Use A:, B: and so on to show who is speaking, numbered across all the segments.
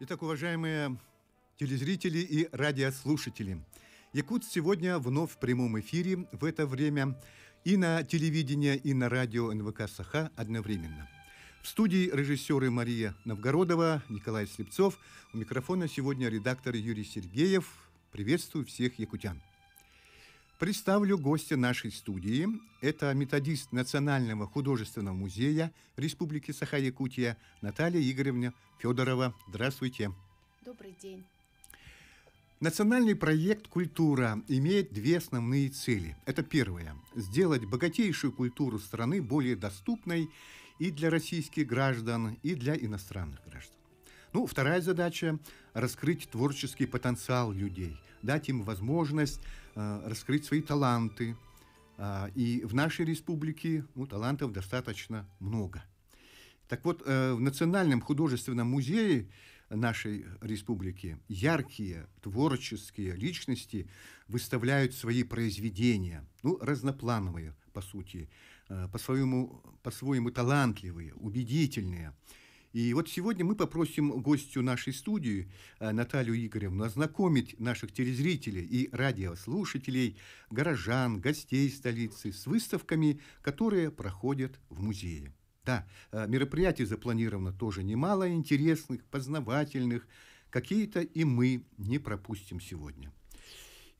A: Итак, уважаемые телезрители и радиослушатели, Якут сегодня вновь в прямом эфире в это время и на телевидении, и на радио НВК Саха одновременно. В студии режиссеры Мария Новгородова, Николай Слепцов. У микрофона сегодня редактор Юрий Сергеев. Приветствую всех якутян. Представлю гостя нашей студии. Это методист Национального художественного музея Республики Саха-Якутия Наталья Игоревна Федорова. Здравствуйте. Добрый день. Национальный проект «Культура» имеет две основные цели. Это первое – сделать богатейшую культуру страны более доступной и для российских граждан, и для иностранных граждан. Ну, вторая задача – раскрыть творческий потенциал людей, дать им возможность Э, раскрыть свои таланты. А, и в нашей республике ну, талантов достаточно много. Так вот, э, в Национальном художественном музее нашей республики яркие творческие личности выставляют свои произведения, ну, разноплановые, по сути, э, по-своему, по-своему талантливые, убедительные. И вот сегодня мы попросим гостю нашей студии э, Наталью Игоревну ознакомить наших телезрителей и радиослушателей, горожан, гостей столицы с выставками, которые проходят в музее. Да, э, мероприятий запланировано тоже немало интересных, познавательных. Какие-то и мы не пропустим сегодня.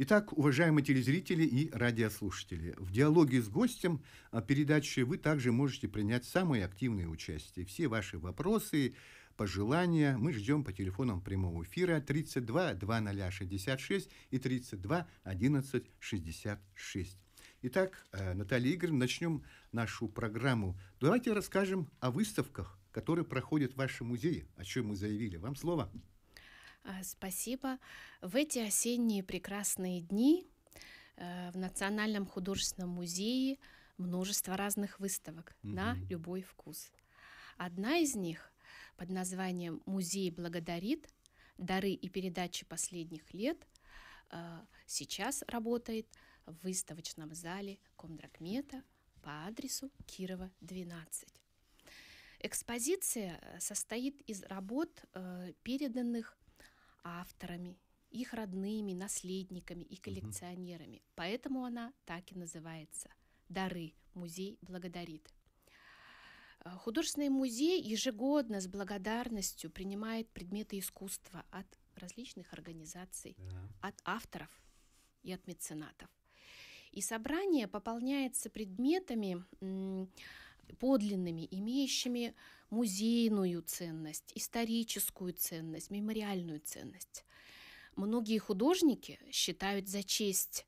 A: Итак, уважаемые телезрители и радиослушатели, в диалоге с гостем а, передачи вы также можете принять самое активное участие. Все ваши вопросы, пожелания мы ждем по телефонам прямого эфира 32 2066 и 32 11 Итак, э, Наталья Игоревна, начнем нашу программу. Давайте расскажем о выставках, которые проходят в вашем музее, о чем мы заявили. Вам Слово.
B: А, спасибо. В эти осенние прекрасные дни э, в Национальном художественном музее множество разных выставок угу. на любой вкус. Одна из них под названием «Музей благодарит. Дары и передачи последних лет» э, сейчас работает в выставочном зале Комдракмета по адресу Кирова, 12. Экспозиция э, состоит из работ, переданных авторами, их родными, наследниками и коллекционерами. Угу. Поэтому она так и называется «Дары. Музей благодарит». Э, художественный музей ежегодно с благодарностью принимает предметы искусства от различных организаций, да. от авторов и от меценатов. И собрание пополняется предметами подлинными, имеющими музейную ценность, историческую ценность, мемориальную ценность. Многие художники считают за честь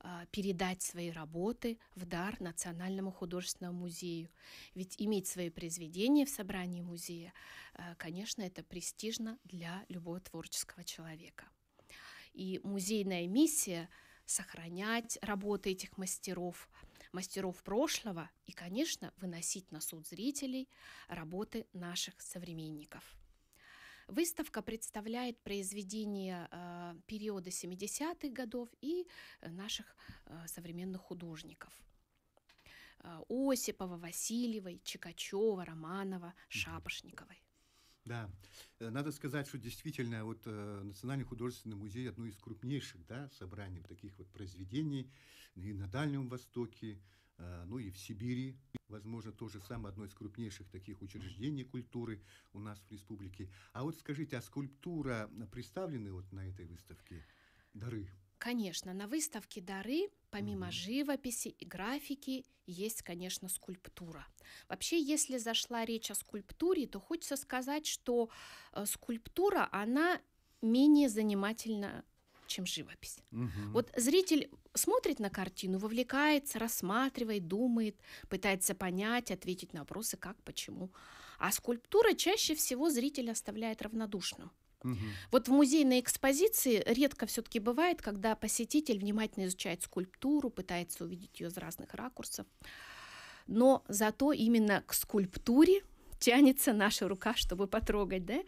B: а, передать свои работы в дар Национальному художественному музею. Ведь иметь свои произведения в собрании музея, а, конечно, это престижно для любого творческого человека. И музейная миссия сохранять работы этих мастеров – мастеров прошлого и, конечно, выносить на суд зрителей работы наших современников. Выставка представляет произведения э, периода 70-х годов и э, наших э, современных художников. Осипова, Васильевой, Чикачева, Романова, Шапошниковой.
A: Да, надо сказать, что действительно вот э, Национальный художественный музей одно из крупнейших да, собраний таких вот произведений и на Дальнем Востоке, э, ну и в Сибири, возможно, тоже самое одно из крупнейших таких учреждений культуры у нас в республике. А вот скажите, а скульптура представлены вот на этой выставке «Дары»?
B: Конечно, на выставке «Дары» помимо угу. живописи и графики есть, конечно, скульптура. Вообще, если зашла речь о скульптуре, то хочется сказать, что э, скульптура, она менее занимательна чем живопись. Угу. Вот зритель смотрит на картину, вовлекается, рассматривает, думает, пытается понять, ответить на вопросы как, почему. А скульптура чаще всего зрителя оставляет равнодушным. Угу. Вот в музейной экспозиции редко все-таки бывает, когда посетитель внимательно изучает скульптуру, пытается увидеть ее с разных ракурсов. Но зато именно к скульптуре тянется наша рука, чтобы потрогать, да?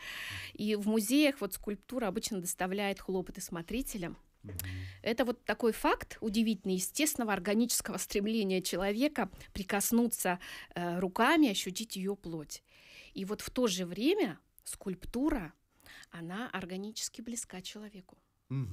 B: И в музеях вот скульптура обычно доставляет хлопоты смотрителям, Это вот такой факт удивительный, естественного органического стремления человека прикоснуться э, руками, ощутить ее плоть. И вот в то же время скульптура, она органически близка человеку.
A: Угу. Но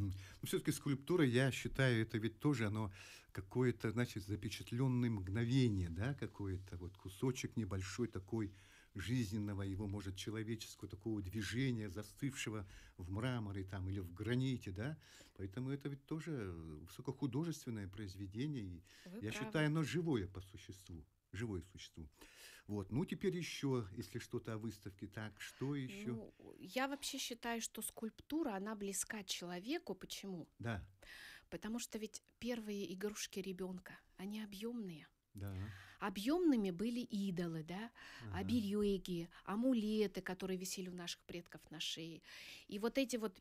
A: ну, все-таки скульптура, я считаю, это ведь тоже оно какое-то, значит, запечатленное мгновение, да, какое-то вот кусочек небольшой такой жизненного, его, может, человеческого такого движения, застывшего в мраморе там или в граните, да. Поэтому это ведь тоже высокохудожественное произведение. И Вы я правы. считаю, оно живое по существу живое существо. Вот. Ну, теперь еще, если что-то о выставке, так, что еще? Ну,
B: я вообще считаю, что скульптура, она близка человеку. Почему? Да. Потому что ведь первые игрушки ребенка, они объемные. Да. Объемными были идолы, да, а ага. обереги, амулеты, которые висели у наших предков на шее. И вот эти вот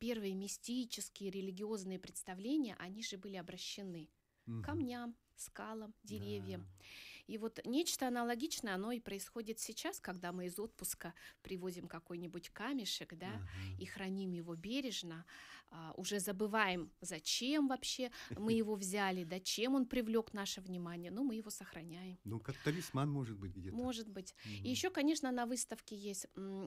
B: первые мистические религиозные представления, они же были обращены угу. камням, скалам, деревьям. Да. И вот нечто аналогичное, оно и происходит сейчас, когда мы из отпуска привозим какой-нибудь камешек, да, uh-huh. и храним его бережно, а, уже забываем, зачем вообще мы его взяли, да, чем он привлек наше внимание, но мы его сохраняем.
A: Ну, как талисман, может быть, где-то. Может
B: быть. Uh-huh. И еще, конечно, на выставке есть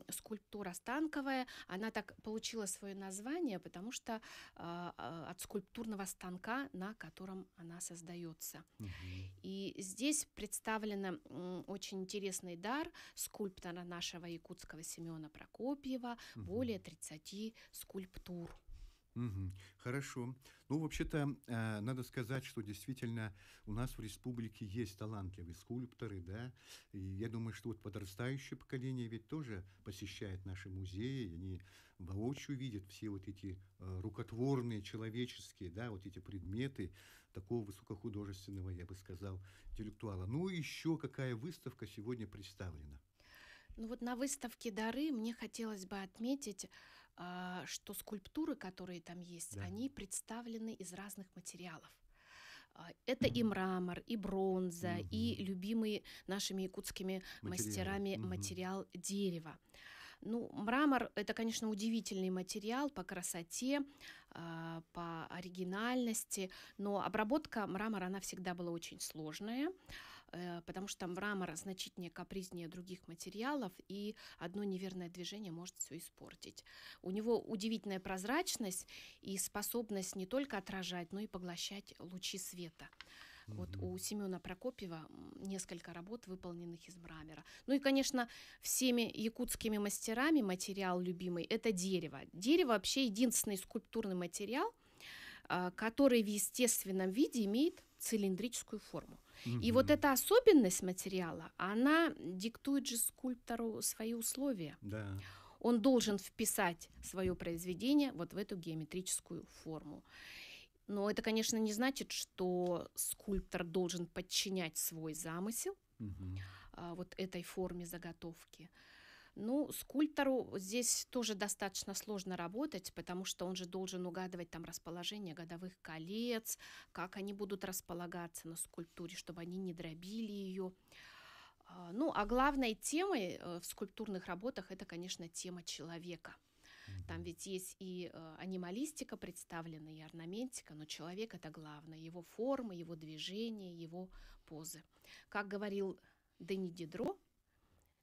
B: скульптура станковая, она так получила свое название, потому что э, от скульптурного станка, на котором она создается. Uh-huh. И здесь представлен очень интересный дар скульптора нашего якутского Семена Прокопьева, угу. более 30 скульптур.
A: Угу, хорошо. Ну, вообще-то, э, надо сказать, что действительно у нас в республике есть талантливые скульпторы, да, и я думаю, что вот подрастающее поколение ведь тоже посещает наши музеи, они воочию видят все вот эти э, рукотворные, человеческие, да, вот эти предметы, такого высокохудожественного, я бы сказал, интеллектуала. Ну и еще какая выставка сегодня представлена?
B: Ну вот на выставке «Дары» мне хотелось бы отметить, а, что скульптуры, которые там есть, да. они представлены из разных материалов. А, это и мрамор, и бронза, угу. и любимый нашими якутскими Материалы. мастерами угу. материал дерева. Ну, мрамор – это, конечно, удивительный материал по красоте, а, по оригинальности, но обработка мрамора, она всегда была очень сложная, э, потому что мрамор значительно капризнее других материалов, и одно неверное движение может все испортить. У него удивительная прозрачность и способность не только отражать, но и поглощать лучи света. Угу. Вот у Семена Прокопьева несколько работ, выполненных из мрамора. Ну и, конечно, всеми якутскими мастерами материал любимый – это дерево. Дерево вообще единственный скульптурный материал, а, который в естественном виде имеет цилиндрическую форму. Угу. И вот эта особенность материала, она диктует же скульптору свои условия. Да. Он должен вписать свое произведение вот в эту геометрическую форму. Но это, конечно, не значит, что скульптор должен подчинять свой замысел угу. вот этой форме заготовки. Ну, скульптору здесь тоже достаточно сложно работать, потому что он же должен угадывать там расположение годовых колец, как они будут располагаться на скульптуре, чтобы они не дробили ее. А, ну, а главной темой э, в скульптурных работах это, конечно, тема человека – там ведь есть и э, анималистика представлена, и орнаментика, но человек — это главное, его формы, его движения, его позы. Как говорил Дени Дидро,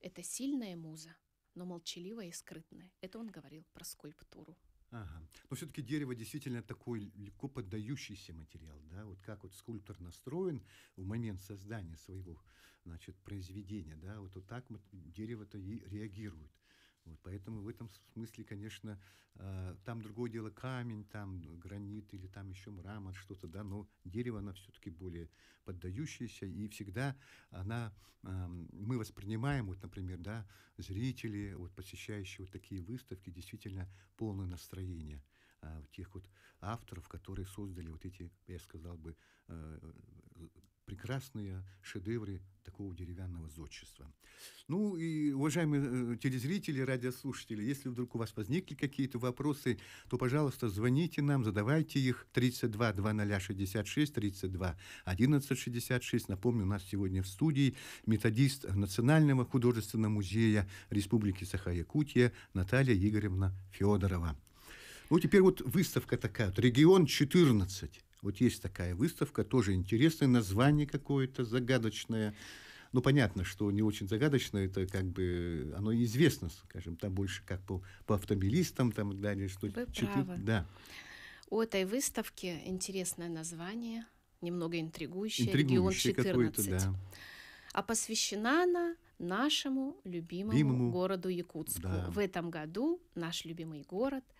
B: это сильная муза, но молчаливая и скрытная. Это он говорил про скульптуру.
A: Ага. Но все-таки дерево действительно такой легко поддающийся материал, да? Вот как вот скульптор настроен в момент создания своего, значит, произведения, да? Вот, вот так вот дерево-то и реагирует. Вот, поэтому в этом смысле, конечно, э, там другое дело камень, там гранит или там еще мрамор, что-то, да, но дерево, оно все-таки более поддающееся, и всегда она, э, мы воспринимаем, вот, например, да, зрители, вот, посещающие вот такие выставки, действительно полное настроение э, тех вот авторов, которые создали вот эти, я сказал бы, э, прекрасные шедевры такого деревянного зодчества. Ну и, уважаемые э, телезрители, радиослушатели, если вдруг у вас возникли какие-то вопросы, то, пожалуйста, звоните нам, задавайте их 32 2066 32 1166. Напомню, у нас сегодня в студии методист Национального художественного музея Республики Саха-Якутия Наталья Игоревна Федорова. Ну, теперь вот выставка такая, вот, «Регион 14». Вот есть такая выставка, тоже интересное название какое-то загадочное. Ну, понятно, что не очень загадочно, это как бы, оно известно, скажем, там больше как по, по автомобилистам, там далее, что... Вы чуть, правы. Да.
B: У этой выставки интересное название, немного интригующее, интригующее «Регион 14». Да. А посвящена она нашему любимому, любимому городу Якутску. Да. В этом году наш любимый город –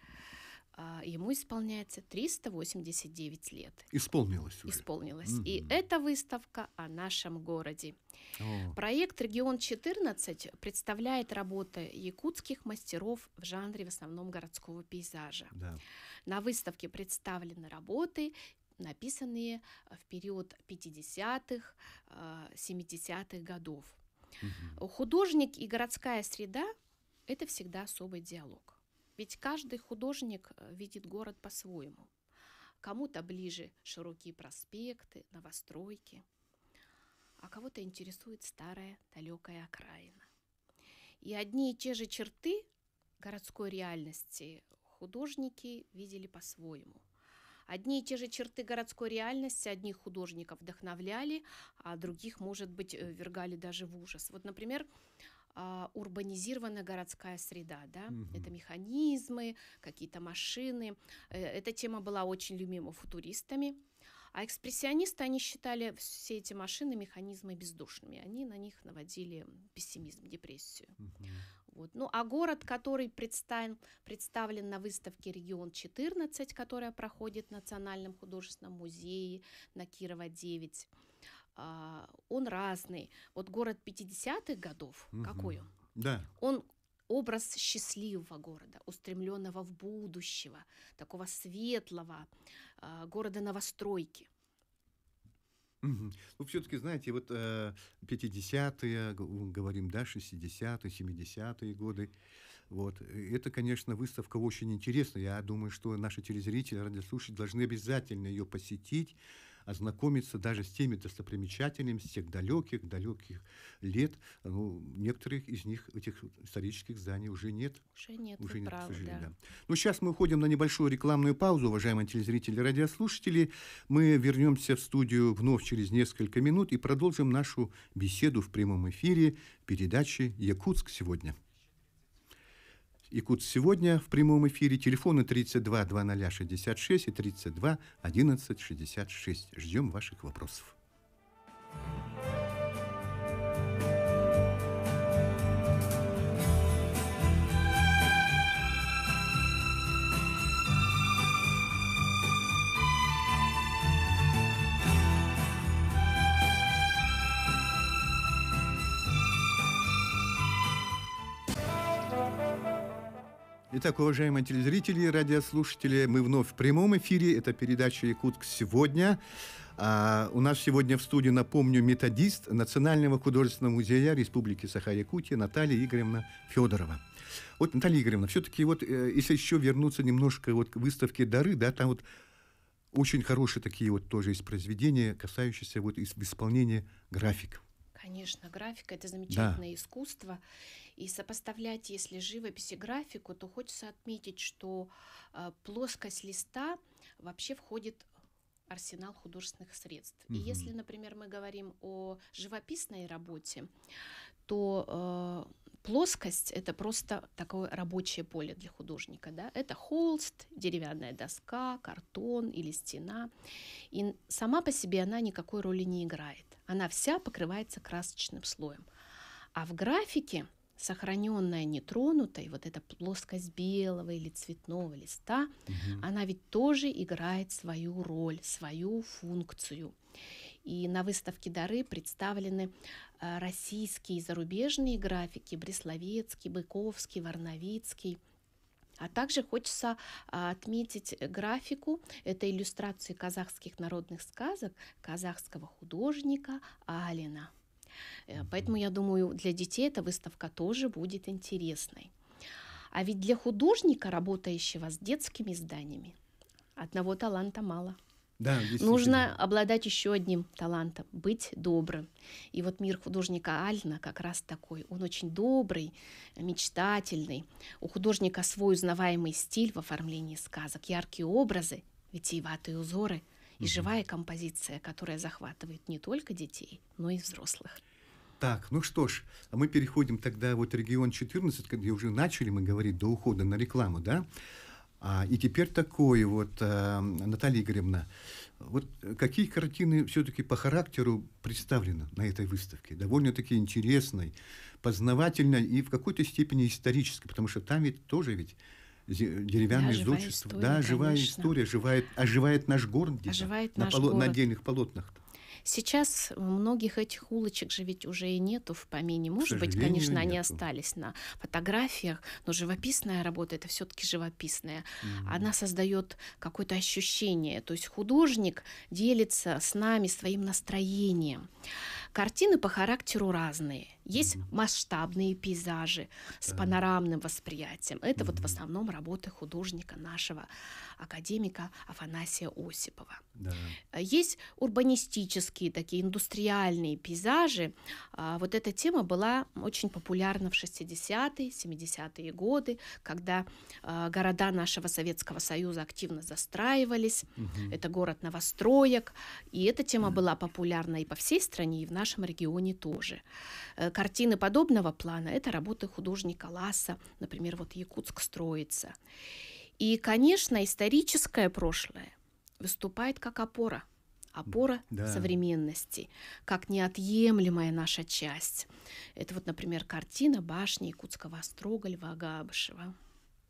B: а, ему исполняется 389 лет.
A: Исполнилось уже.
B: Исполнилось. Mm-hmm. И эта выставка о нашем городе. Oh. Проект «Регион-14» представляет работы якутских мастеров в жанре в основном городского пейзажа. Yeah. На выставке представлены работы написанные в период 50-х, 70-х а, годов. Угу. Художник и городская среда – это всегда особый диалог. Ведь каждый художник э, видит город по-своему. Кому-то ближе широкие проспекты, новостройки, а кого-то интересует старая далекая окраина. И одни и те же черты городской реальности художники видели по-своему. Одни и те же черты городской реальности одних художников вдохновляли, а других, может быть, э, вергали даже в ужас. Вот, например, а, урбанизированная городская среда, да, угу. это механизмы, какие-то машины. Э, эта тема была очень любима футуристами. А экспрессионисты, они считали все эти машины, механизмы бездушными. Они на них наводили пессимизм, депрессию. Угу. Вот. Ну, а город, который представлен, представлен на выставке «Регион-14», которая проходит в Национальном художественном музее на Кирова-9, а, он разный. Вот город 50-х годов, угу. какой
A: он? Да.
B: Он образ счастливого города, устремленного в будущего, такого светлого а, города новостройки.
A: Ну, все-таки, знаете, вот э, 50-е, говорим, да, 60-е, 70-е годы, вот, э, это, конечно, выставка очень интересная, я думаю, что наши телезрители, радиослушатели должны обязательно ее посетить, ознакомиться даже с теми достопримечательными с тех далеких-далеких лет. Ну, некоторых из них, этих исторических зданий уже нет. Уже нет, уже нет, правы, к сожалению, да. да. Ну, сейчас мы уходим на небольшую рекламную паузу, уважаемые телезрители и радиослушатели. Мы вернемся в студию вновь через несколько минут и продолжим нашу беседу в прямом эфире передачи «Якутск сегодня». Якут сегодня в прямом эфире. Телефоны 32 0066 и 32 11 66. Ждем ваших вопросов. Итак, уважаемые телезрители и радиослушатели, мы вновь в прямом эфире. Это передача «Якутск сегодня». А у нас сегодня в студии, напомню, методист Национального художественного музея Республики Саха-Якутия Наталья Игоревна Федорова. Вот, Наталья Игоревна, все-таки вот, э, если еще вернуться немножко вот к выставке «Дары», да, там вот очень хорошие такие вот тоже есть произведения, касающиеся вот исполнения графиков.
B: Конечно, графика — это замечательное да. искусство. И сопоставлять, если живопись и графику, то хочется отметить, что э, плоскость листа вообще входит арсенал художественных средств. Угу. И если, например, мы говорим о живописной работе, то э, плоскость — это просто такое рабочее поле для художника. Да? Это холст, деревянная доска, картон или стена. И сама по себе она никакой роли не играет. Она вся покрывается красочным слоем. А в графике сохраненная нетронутой, вот эта плоскость белого или цветного листа, угу. она ведь тоже играет свою роль, свою функцию. И на выставке «Дары» представлены Э, российские и зарубежные графики, Бресловецкий, Быковский, Варновицкий. А также хочется а, отметить графику, это иллюстрации казахских народных сказок казахского художника Алина. Э, поэтому я думаю, для детей эта выставка тоже будет интересной. А ведь для художника, работающего с детскими изданиями, одного таланта мало –
A: да, Нужно
B: обладать еще одним талантом – быть добрым. И вот мир художника Альна как раз такой. Он очень добрый, мечтательный. У художника свой узнаваемый стиль в оформлении сказок, яркие образы, витиеватые узоры и угу. живая композиция, которая захватывает не только детей, но и взрослых.
A: Так, ну что ж, а мы переходим тогда вот регион 14, где уже начали мы говорить до ухода на рекламу, да? А, и теперь такое вот, а, Наталья Игоревна, вот какие картины все-таки по характеру представлены на этой выставке? Довольно-таки интересной, познавательной и в какой-то степени исторической, потому что там ведь тоже ведь деревянное да, зодчество. Да, живая история, живает, оживает наш город оживает на, наш поло, город. на отдельных полотнах. -то.
B: Сейчас многих этих улочек же ведь уже и нету в помине. Может быть, конечно, нету. они остались на фотографиях, но живописная работа это все-таки живописная. Mm-hmm. Она создает какое-то ощущение. То есть художник делится с нами своим настроением. Картины по характеру разные. Есть масштабные пейзажи с панорамным восприятием. Это вот в основном работы художника нашего академика Афанасия Осипова. Да. Есть урбанистические такие индустриальные пейзажи. А, вот эта тема была очень популярна в 60-е, 70-е годы, когда а, города нашего Советского Союза активно застраивались. Угу. Это город новостроек. И эта тема была популярна и по всей стране, и в нашей нашем регионе тоже. Э, картины подобного плана – это работы художника Ласа, например, вот «Якутск строится». И, конечно, историческое прошлое выступает как опора – опора да. современности, как неотъемлемая наша часть. Это вот, например, картина башни Якутского острога Льва Габышева.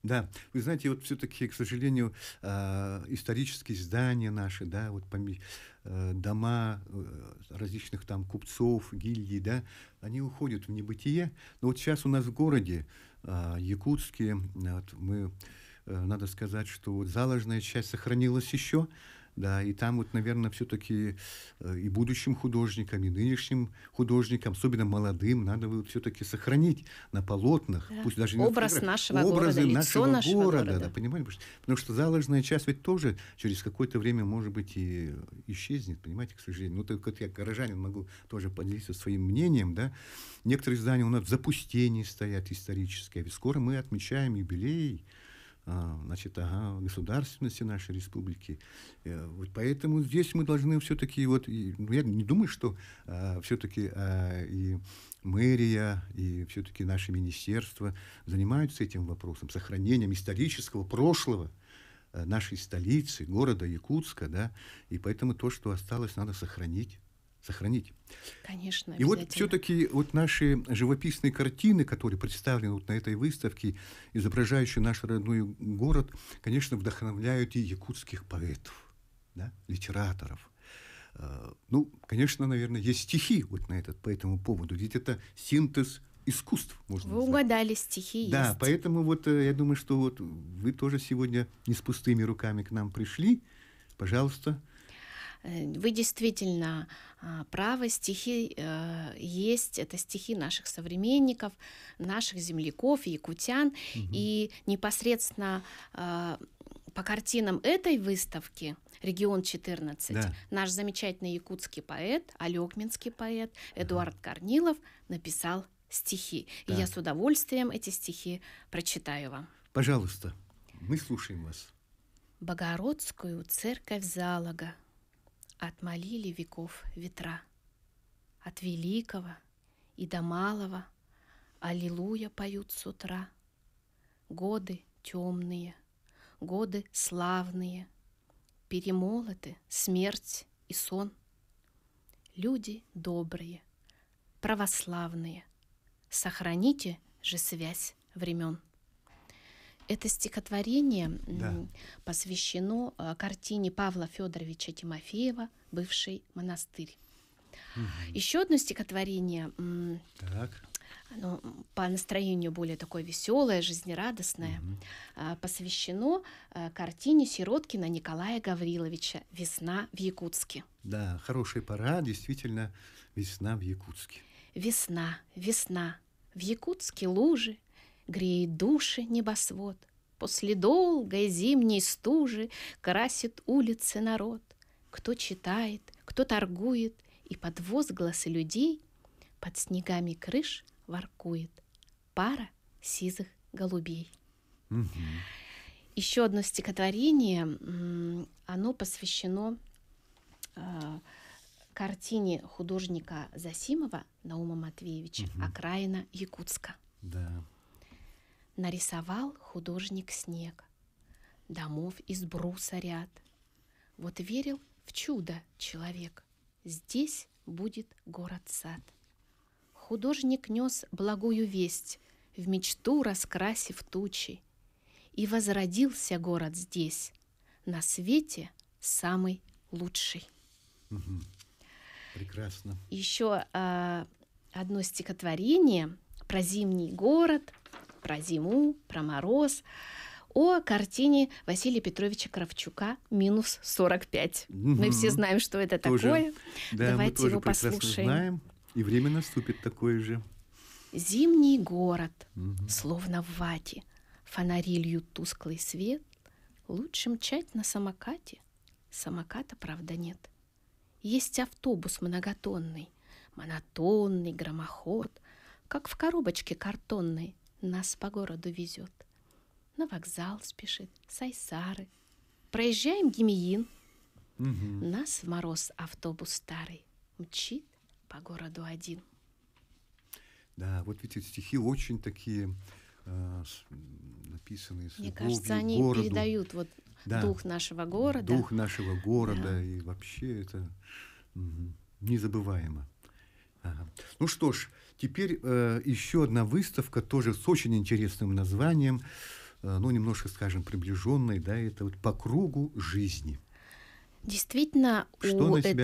A: Да, вы знаете, вот все-таки, к сожалению, э, исторические здания наши, да, вот э, дома э, различных там купцов, гильдий, да, они уходят в небытие. Но вот сейчас у нас в городе э, Якутске, вот мы, э, надо сказать, что вот заложная часть сохранилась еще, да, и там вот, наверное, все-таки э, и будущим художникам, и нынешним художникам, особенно молодым, надо вот все-таки сохранить на полотнах, да. пусть даже образ на нашего образы города, нашего, нашего города, города. Да, понимаете, потому что, потому что часть ведь тоже через какое-то время, может быть, и исчезнет, понимаете, к сожалению. Ну, только вот я горожанин могу тоже поделиться своим мнением, да. Некоторые здания у нас в запустении стоят исторические, а ведь скоро мы отмечаем юбилей а, значит, ага, государственности нашей республики. Э, вот поэтому здесь мы должны все-таки, вот, и, ну, я не думаю, что а, все-таки а, и мэрия, и все-таки наши министерства занимаются этим вопросом, сохранением исторического прошлого э, нашей столицы, города Якутска, да, и поэтому то, что осталось, надо сохранить сохранить.
B: Конечно. И вот все-таки
A: вот наши живописные картины, которые представлены вот на этой выставке, изображающие наш родной город, конечно, вдохновляют и якутских поэтов, да, литераторов. Э, ну, конечно, наверное, есть стихи вот на этот по этому поводу, ведь это синтез искусств, можно Вы
B: назвать. угадали, стихи да, есть. Да,
A: поэтому вот э, я думаю, что вот вы тоже сегодня не с пустыми руками к нам пришли. Пожалуйста,
B: Э, вы действительно а, правы, стихи э, есть, это стихи наших современников, наших земляков, якутян, угу. и непосредственно а, по картинам этой выставки «Регион 14» да. наш замечательный якутский поэт, алекминский поэт Эдуард ага. Корнилов написал стихи. Да. И я с удовольствием эти стихи прочитаю вам.
A: Пожалуйста, мы слушаем вас.
B: Богородскую церковь залога отмолили веков ветра. От великого и до малого Аллилуйя поют с утра. Годы темные, годы славные, Перемолоты смерть и сон. Люди добрые, православные, Сохраните же связь времен. Это стихотворение да. посвящено э, картине Павла Федоровича Тимофеева «Бывший монастырь». Угу. Еще одно стихотворение. Так. Оно по настроению более такое веселое, жизнерадостное, угу. посвящено э, картине Сироткина Николая Гавриловича «Весна в Якутске».
A: Да, хорошая пора, действительно, весна в Якутске.
B: Весна, весна, в Якутске лужи — Греет души небосвод, После долгой зимней стужи Красит улицы народ. Кто читает, кто торгует, И под возгласы людей Под снегами крыш воркует Пара сизых голубей. Угу. Еще одно стихотворение, оно посвящено э, картине художника Засимова Наума Матвеевича угу. «Окраина Якутска». Да нарисовал художник снег. Домов из бруса ряд. Вот верил в чудо человек. Здесь будет город-сад. Художник нес благую весть, В мечту раскрасив тучи. И возродился город здесь, На свете самый лучший.
A: Прекрасно.
B: Еще э, одно стихотворение про зимний город – про зиму, про мороз, о картине Василия Петровича Кравчука «Минус 45». Угу. Мы все знаем, что это тоже. такое. Да, Давайте мы тоже его послушаем. знаем.
A: И время наступит такое же.
B: Зимний город, угу. словно в вате, Фонарилью тусклый свет, лучше мчать на самокате. Самоката, правда, нет. Есть автобус многотонный, монотонный громоход, как в коробочке картонной. Нас по городу везет. На вокзал спешит, Сайсары. Проезжаем Гимиин. Угу. Нас в мороз автобус старый мчит по городу один.
A: Да, вот ведь эти стихи очень такие э, написанные Мне кажется, они городу.
B: передают вот да. дух нашего города. Дух
A: нашего города да. и вообще это угу, незабываемо. Ну что ж, теперь э, еще одна выставка, тоже с очень интересным названием, э, ну, немножко, скажем, приближенной, да, это вот «По кругу жизни».
B: Действительно, Что у этой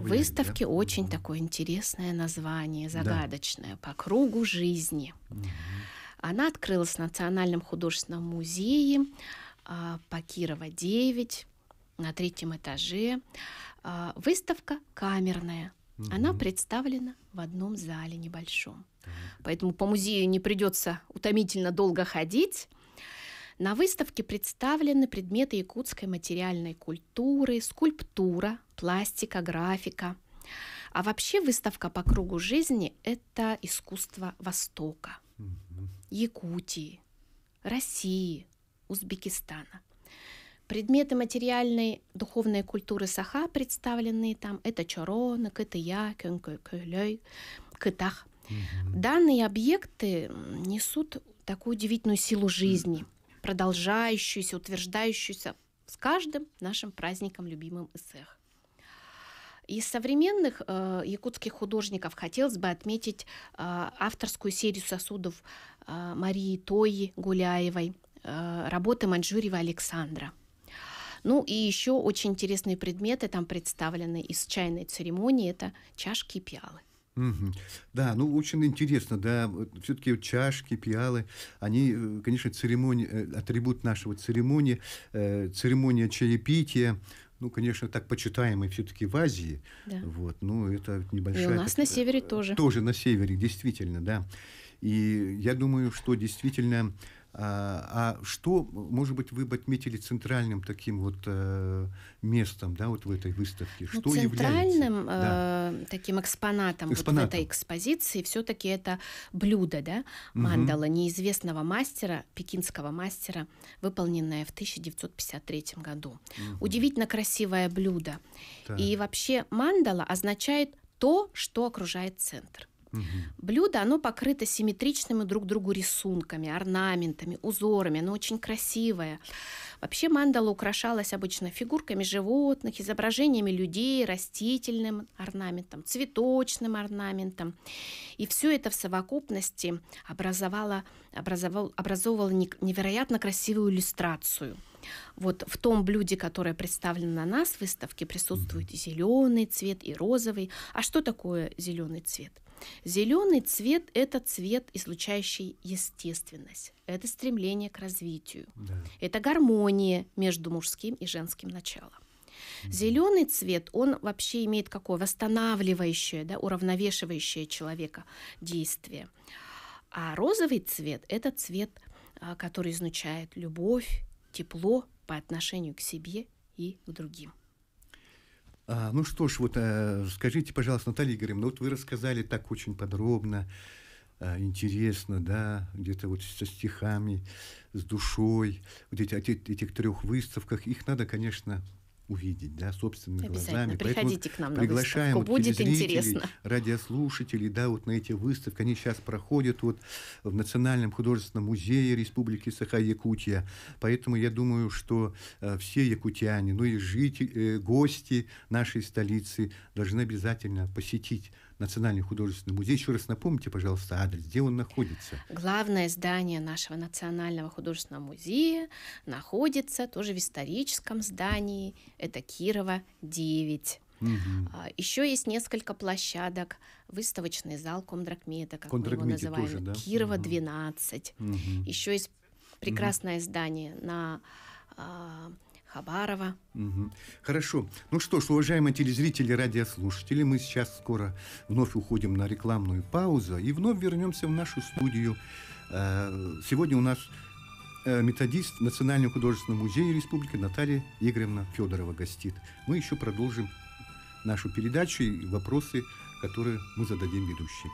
B: выставки да? очень угу. такое интересное название, загадочное, да. «По кругу жизни». Угу. Она открылась в Национальном художественном музее э, по Кирова 9 на третьем этаже. Э, выставка камерная Угу. Она представлена в одном зале небольшом. Так. Поэтому по музею не придется утомительно долго ходить. На выставке представлены предметы якутской материальной культуры, скульптура, пластика, графика. А вообще выставка по кругу жизни – это искусство Востока, Якутии, России, Узбекистана. Предметы материальной духовной культуры саха, представленные там, это чорона, кытыя, кёлёй, кытах. Угу. Данные объекты несут такую удивительную силу жизни, продолжающуюся, утверждающуюся с каждым нашим праздником любимым эсэх. Из современных э, якутских художников хотелось бы отметить э, авторскую серию сосудов э, Марии Тои Гуляевой, э, работы Маньчжурьева Александра – ну и еще очень интересные предметы там представлены из чайной церемонии. Это чашки и пиалы.
A: Угу. Да, ну очень интересно, да, все-таки чашки, пиалы, они, э, конечно, церемония, э, атрибут нашего церемонии, э, церемония чаепития, ну, конечно, так почитаемый все-таки в Азии, да. вот, ну это небольшая... И у нас так,
B: на севере тоже. Тоже
A: на севере, действительно, да. И я думаю, что действительно а, а что, может быть, вы бы отметили центральным таким вот э, местом, да, вот в этой выставке? Ну, что центральным
B: является? Э, таким экспонатом, экспонатом. Вот в этой экспозиции все-таки это блюдо, да, мандала угу. неизвестного мастера, пекинского мастера, выполненное в 1953 году. Угу. Удивительно красивое блюдо. Да. И вообще мандала означает то, что окружает центр. Угу. Блюдо, оно покрыто симметричными друг другу рисунками, орнаментами, узорами, оно очень красивое. Вообще мандала украшалась обычно фигурками животных, изображениями людей, растительным орнаментом, цветочным орнаментом. И все это в совокупности образовало, образовало, образовывало невероятно красивую иллюстрацию. Вот в том блюде, которое представлено на нас в выставке, присутствует и зеленый цвет, и розовый. А что такое зеленый цвет? Зеленый цвет – это цвет, излучающий естественность. Это стремление к развитию. Да. Это гармония между мужским и женским началом. Зеленый цвет, он вообще имеет какое восстанавливающее, да, уравновешивающее человека действие. А розовый цвет – это цвет, а, который излучает любовь, тепло по отношению к себе и к другим.
A: А, ну что ж, вот а, скажите, пожалуйста, Наталья Игоревна, ну вот вы рассказали так очень подробно, а, интересно, да, где-то вот со стихами, с душой, вот эти, о этих трех выставках, их надо, конечно, увидеть, да, собственными глазами. Приходите Поэтому к нам на приглашаем выставку. Будет интересно. Радиослушатели, да, вот на эти выставки, они сейчас проходят вот в Национальном художественном музее Республики Саха-Якутия. Поэтому я думаю, что э, все якутяне, ну и жители, э, гости нашей столицы должны обязательно посетить Национальный художественный музей. Еще раз напомните, пожалуйста, адрес, где он находится.
B: Главное здание нашего Национального художественного музея находится тоже в историческом здании. Это Кирова 9. Угу. А, еще есть несколько площадок. Выставочный зал Кондракмета, как Кондракмете мы его называем. Тоже, да? Кирова угу. 12. Угу. Еще есть прекрасное угу. здание на а, Хабарова.
A: Угу. Хорошо. Ну что ж, уважаемые телезрители, радиослушатели, мы сейчас скоро вновь уходим на рекламную паузу и вновь вернемся в нашу студию. Э, сегодня у нас э, методист Национального художественного музея Республики Наталья Игоревна Федорова гостит. Мы еще продолжим нашу передачу и вопросы, которые мы зададим ведущим.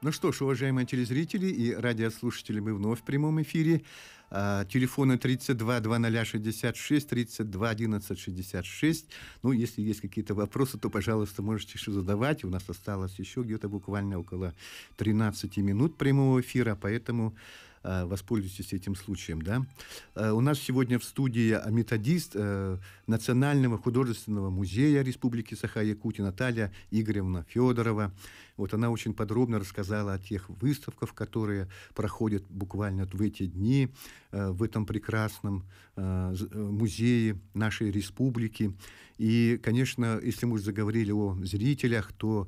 A: Ну что ж, уважаемые телезрители и радиослушатели, мы вновь в прямом эфире. А, телефоны 32 00 32 11 66. Ну, если есть какие-то вопросы, то, пожалуйста, можете еще задавать. У нас осталось еще где-то буквально около 13 минут прямого эфира, поэтому а, воспользуйтесь этим случаем. Да? А, у нас сегодня в студии методист э, Национального художественного музея Республики Саха-Якутия Наталья Игоревна Федорова. Вот она очень подробно рассказала о тех выставках, которые проходят буквально в эти дни э, в этом прекрасном э, э, музее нашей республики. И, конечно, если мы уже заговорили о зрителях, то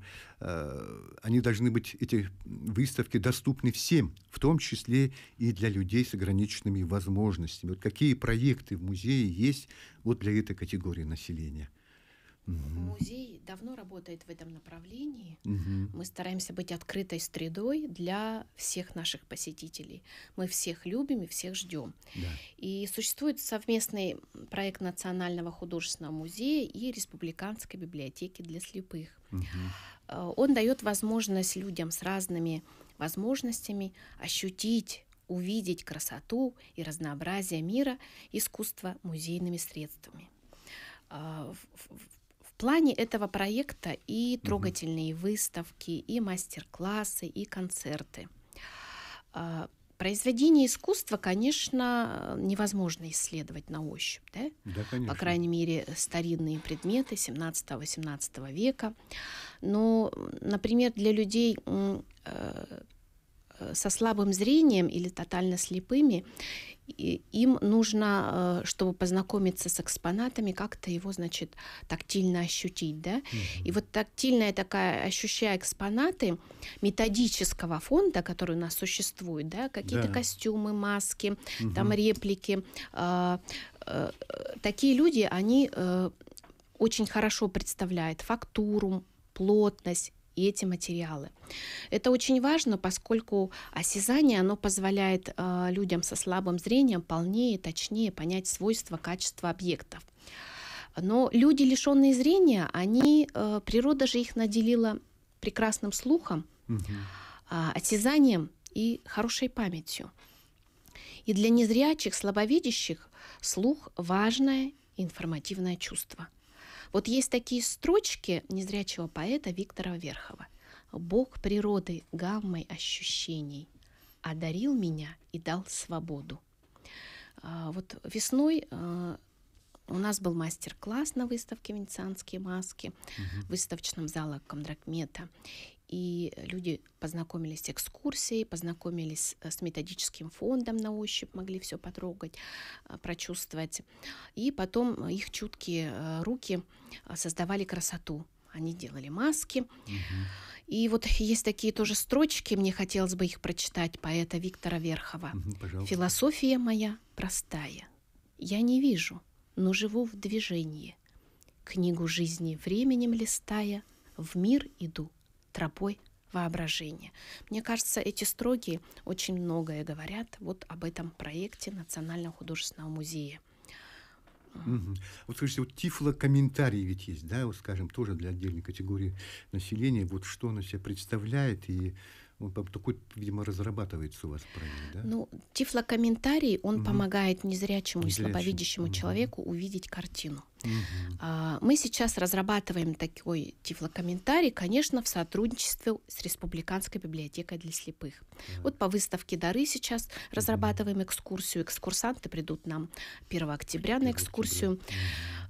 A: они должны быть, эти выставки, доступны всем, в том числе и для людей с ограниченными возможностями. Вот какие проекты в музее есть вот для этой категории населения –
B: Угу. Музей давно работает в этом направлении. Угу. Мы стараемся быть открытой средой для всех наших посетителей. Мы всех любим и всех ждем. Да. И существует совместный проект Национального художественного музея и Республиканской библиотеки для слепых. Угу. Он дает возможность людям с разными возможностями ощутить увидеть красоту и разнообразие мира искусства музейными средствами. Э, в плане этого проекта и трогательные угу. выставки, и мастер-классы, и концерты. А, Произведение искусства, конечно, невозможно исследовать на ощупь, да?
A: Да, конечно. По крайней
B: мере, старинные предметы 17-18 века. Но, например, для людей, э, Э, со слабым зрением или тотально слепыми, и им нужно, э, чтобы познакомиться с экспонатами, как-то его, значит, тактильно ощутить, да. Mm-hmm. И вот тактильная такая, ощущая экспонаты методического фонда, который у нас существует, да, какие-то да. костюмы, маски, mm-hmm. там реплики, э, э, такие люди, они э, очень хорошо представляют фактуру, плотность, и эти материалы. Это очень важно, поскольку осязание, оно позволяет э, людям со слабым зрением полнее, точнее понять свойства, качества объектов. Но люди, лишенные зрения, они, э, природа же их наделила прекрасным слухом, угу. э, осязанием и хорошей памятью. И для незрячих, слабовидящих слух – важное информативное чувство – вот есть такие строчки незрячего поэта Виктора Верхова. «Бог природы гаммой ощущений одарил меня и дал свободу». А, вот весной а, у нас был мастер-класс на выставке «Венецианские маски» угу. в выставочном зале Комдракмета и люди познакомились с экскурсией, познакомились э, с методическим фондом на ощупь, могли все потрогать, э, прочувствовать. И потом э, их чуткие руки создавали красоту. Они делали маски. Угу. И вот есть такие тоже строчки, мне хотелось бы их прочитать, поэта Виктора Верхова. пожалуйста. «Философия моя простая. Я не вижу, но живу в движении. Книгу жизни временем листая, в мир иду, тропой воображения. Мне кажется, эти строки очень многое говорят вот об этом проекте Национального художественного музея.
A: Угу. Вот скажите, вот тифлокомментарий ведь есть, да, вот скажем, тоже для отдельной категории населения, вот что она себя представляет и ну, такой, видимо, разрабатывается у вас правильно, да? Ну,
B: тифлокомментарий, он угу. помогает незрячему, незрячему и слабовидящему угу. человеку увидеть картину. Угу. мы сейчас разрабатываем такой тифлокомментарий, конечно, в сотрудничестве с Республиканской библиотекой для слепых. Да. Вот по выставке «Дары» сейчас угу. разрабатываем экскурсию. Экскурсанты придут нам 1 октября 1 на экскурсию. Октября.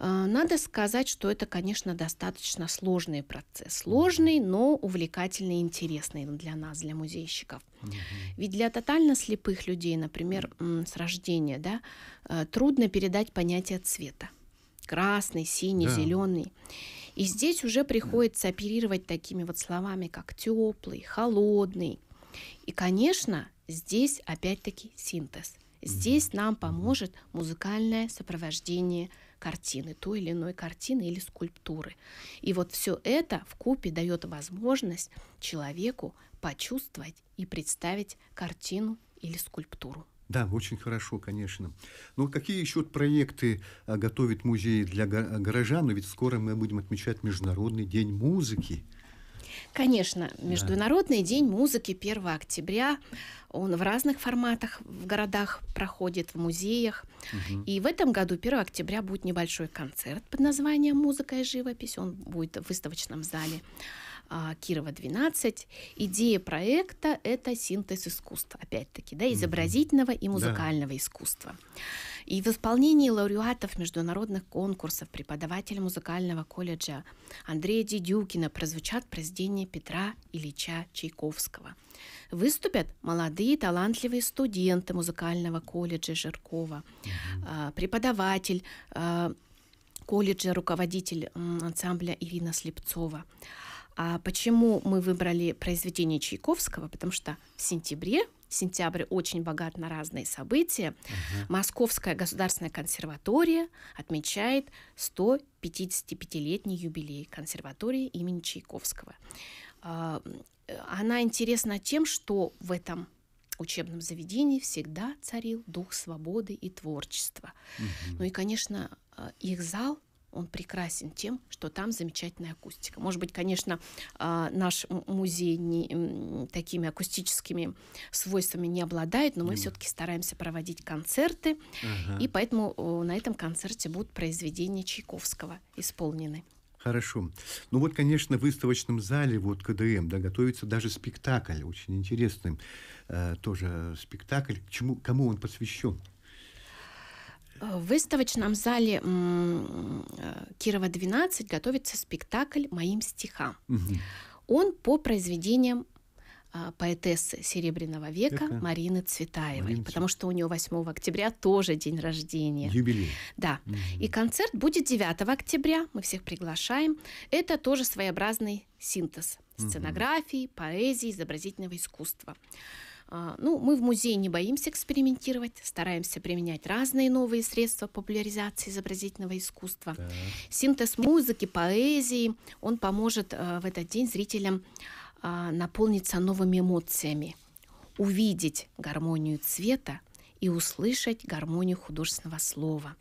B: А, надо сказать, что это, конечно, достаточно сложный процесс. Сложный, но увлекательный и интересный для нас для музейщиков. Угу. Ведь для тотально слепых людей, например, с рождения, да, э, трудно передать понятие цвета. Красный, синий, да. зеленый. И здесь уже приходится оперировать такими вот словами, как теплый, холодный. И, конечно, здесь опять-таки синтез. Здесь нам поможет музыкальное сопровождение картины, той или иной картины или скульптуры. И вот все это в купе дает возможность человеку почувствовать и представить картину или скульптуру.
A: Да, очень хорошо, конечно. Но ну, какие еще проекты а, готовит музей для горожан? Но ну, Ведь скоро мы будем отмечать Международный день музыки.
B: Конечно, Международный да. день музыки 1 октября. Он в разных форматах в городах проходит, в музеях. Угу. И в этом году 1 октября будет небольшой концерт под названием «Музыка и живопись». Он будет в выставочном зале. А, Кирова 12. Идея проекта — это синтез искусства, опять-таки, да, изобразительного и музыкального да. искусства. И в исполнении лауреатов международных конкурсов преподаватель музыкального колледжа Андрея Дидюкина прозвучат произведения Петра Ильича Чайковского. Выступят молодые талантливые студенты музыкального колледжа Жиркова, а, преподаватель а, колледжа, руководитель ансамбля Ирина Слепцова – а почему мы выбрали произведение Чайковского? Потому что в сентябре сентябрь очень богат на разные события. Угу. Московская государственная консерватория отмечает 155-летний юбилей консерватории имени Чайковского. А, э, она интересна тем, что в этом учебном заведении всегда царил дух свободы и творчества. Угу. Ну и, конечно, э, их зал он прекрасен тем, что там замечательная акустика. Может быть, конечно, а, наш музей не, такими акустическими свойствами не обладает, но мы все-таки стараемся проводить концерты, ага. и поэтому на этом концерте будут произведения Чайковского исполнены.
A: Хорошо. Ну вот, конечно, в выставочном зале вот КДМ да, готовится даже спектакль, очень интересный э, тоже спектакль. К чему, кому он посвящен?
B: А, в выставочном зале э, Кирова 12 готовится спектакль «Моим стихам». Угу. Он по произведениям а, поэтессы Серебряного века Это... Марины Цветаевой, Марина... потому что у нее 8 октября тоже день рождения. Юбилей. Да. Угу. И концерт будет 9 октября, мы всех приглашаем. Это тоже своеобразный синтез сценографии, угу. поэзии, изобразительного искусства. А, ну, мы в музее не боимся экспериментировать, стараемся применять разные новые средства популяризации изобразительного искусства. Да. Синтез музыки, поэзии, он поможет э, в этот день зрителям а, наполниться новыми эмоциями, увидеть гармонию цвета и услышать гармонию художественного слова.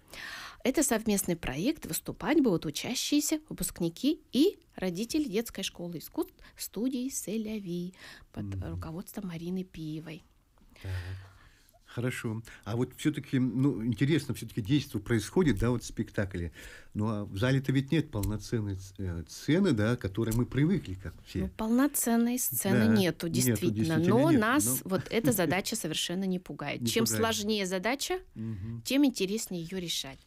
B: Это совместный проект, выступать будут учащиеся, выпускники и родители детской школы искусств студии Селяви под mm-hmm. руководством Марины Пиевой. Так.
A: Хорошо. А вот все-таки, ну, интересно, все-таки действие происходит, да, вот в спектакле. Ну, а в зале-то ведь нет полноценной э, сцены, да, к которой мы привыкли, как все. Ну,
B: полноценной сцены да, нету, действительно. Нету, действительно но нет, нас но... вот эта задача совершенно не пугает. Не Чем пугает. сложнее задача, угу. тем интереснее ее решать.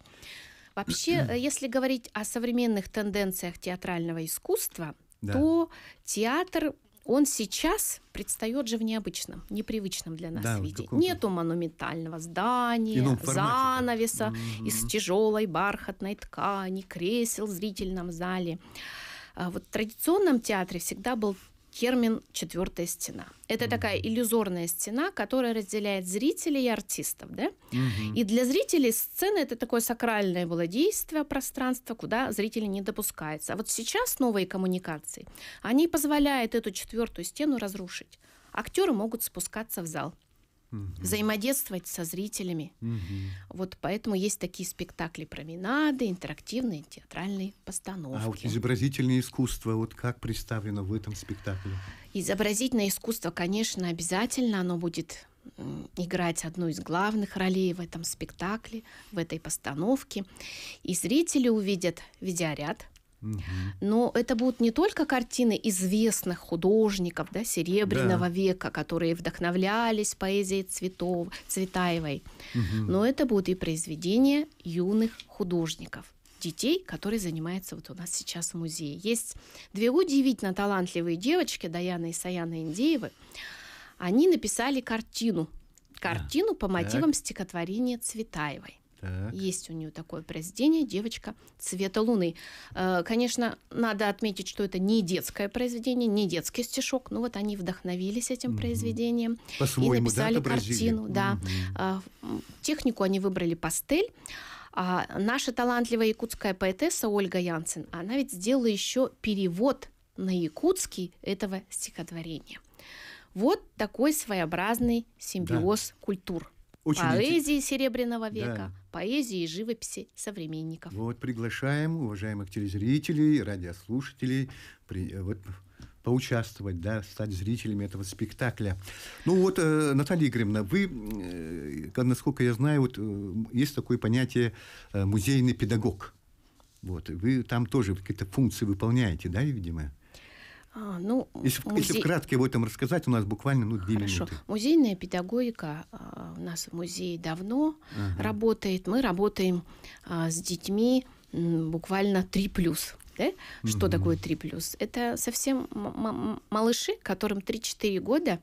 B: Вообще, э, если говорить о современных тенденциях театрального искусства, да. то театр он сейчас предстает же в необычном, непривычном для нас да, виде. Нету монументального здания, занавеса mm-hmm. из тяжелой бархатной ткани, кресел в зрительном зале. А вот в традиционном театре всегда был термин «четвертая стена». Это mm такая иллюзорная стена, которая разделяет зрителей и артистов. Да? Mm-hmm. И для зрителей сцена – это такое сакральное было действие, пространство, куда зрители не допускаются. А вот сейчас новые коммуникации, они позволяют эту четвертую стену разрушить. Актеры могут спускаться в зал – угу. взаимодействовать со зрителями.
A: Угу.
B: Вот поэтому есть такие спектакли променады, интерактивные, театральные постановки. А вот
A: изобразительное искусство, вот как представлено в этом спектакле?
B: Изобразительное искусство, конечно, обязательно, оно будет играть одну из главных ролей в этом спектакле, в этой постановке. И зрители увидят видеоряд – но это будут не только картины известных художников да, Серебряного да. века, которые вдохновлялись поэзией Цветов, Цветаевой, угу. но это будут и произведения юных художников детей, которые занимаются вот у нас сейчас в музее. Есть две удивительно талантливые девочки, Даяна и Саяна Индеевы. Они написали картину. Картину да. по мотивам так. стихотворения Цветаевой. Так. Есть у нее такое произведение «Девочка цвета луны». Э, конечно, надо отметить, что это не детское произведение, не детский стишок, но вот они вдохновились этим угу. произведением и написали да, картину. Да. Угу. Технику они выбрали пастель. А наша талантливая якутская поэтесса Ольга Янцин, она ведь сделала еще перевод на якутский этого стихотворения. Вот такой своеобразный симбиоз да. культур.
A: Очень поэзии
B: инте... Серебряного века, да. поэзии и живописи современников.
A: Вот, приглашаем уважаемых телезрителей, радиослушателей, при, э, вот, поучаствовать, да, стать зрителями этого спектакля. Ну вот, э, Наталья Игоревна, вы, э, насколько я знаю, вот э, есть такое понятие э, музейный педагог. Вот, вы там тоже какие-то функции выполняете, да, видимо?
B: А, ну, если, музе... если вкратце
A: об этом рассказать, у нас буквально ну, две Хорошо. минуты.
B: Музейная педагогика а, у нас в музее давно ага. работает. Мы работаем а, с детьми буквально 3 плюс да? Mm-hmm. Что такое 3 плюс? Это совсем малыши, которым 3-4 года.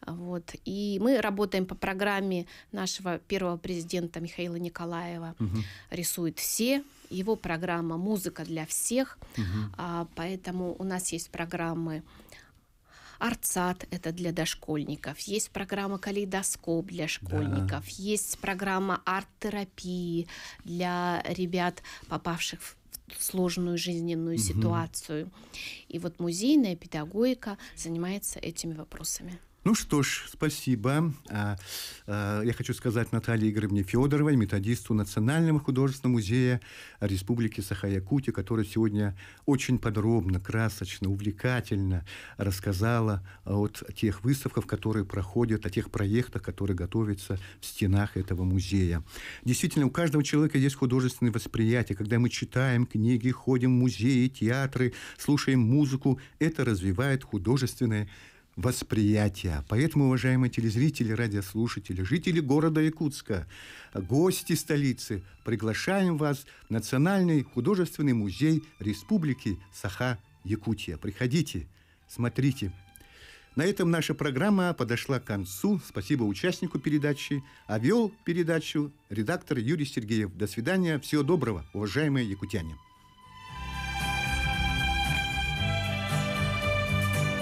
B: А, вот. И мы работаем по программе нашего первого президента Михаила Николаева. Угу. Рисует все. Его программа «Музыка для всех». Угу. А, поэтому у нас есть программы Арцат – это для дошкольников. Есть программа «Калейдоскоп» для школьников. Да. Есть программа арт-терапии для ребят, попавших в сложную жизненную угу. ситуацию. И вот музейная педагогика занимается этими вопросами.
A: Ну что ж, спасибо. А, а, я хочу сказать Наталье Игоревне Федоровой, методисту Национального художественного музея Республики Саха-Якутия, которая сегодня очень подробно, красочно, увлекательно рассказала о тех выставках, которые проходят, о тех проектах, которые готовятся в стенах этого музея. Действительно, у каждого человека есть художественное восприятие. Когда мы читаем книги, ходим в музеи, театры, слушаем музыку, это развивает художественное восприятия. Поэтому, уважаемые телезрители, радиослушатели, жители города Якутска, гости столицы, приглашаем вас в Национальный художественный музей Республики Саха-Якутия. Приходите, смотрите. На этом наша программа подошла к концу. Спасибо участнику передачи. А вел передачу редактор Юрий Сергеев. До свидания. Всего доброго, уважаемые якутяне.